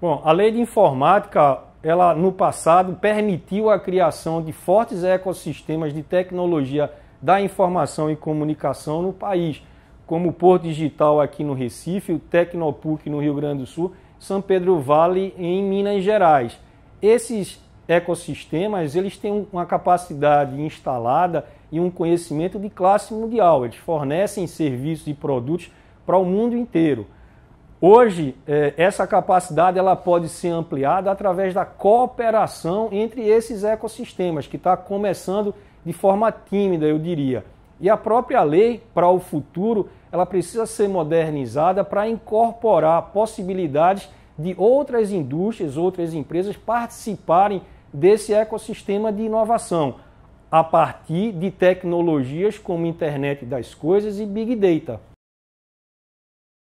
Bom, a lei de informática, ela no passado permitiu a criação de fortes ecossistemas de tecnologia da informação e comunicação no país, como o Porto Digital aqui no Recife, o Tecnopuc no Rio Grande do Sul, São Pedro Vale em Minas Gerais. Esses ecossistemas, eles têm uma capacidade instalada e um conhecimento de classe mundial. Eles fornecem serviços e produtos para o mundo inteiro. Hoje, é, essa capacidade ela pode ser ampliada através da cooperação entre esses ecossistemas, que está começando de forma tímida, eu diria. E a própria lei, para o futuro, ela precisa ser modernizada para incorporar possibilidades de outras indústrias, outras empresas participarem desse ecossistema de inovação, a partir de tecnologias como internet das coisas e big data.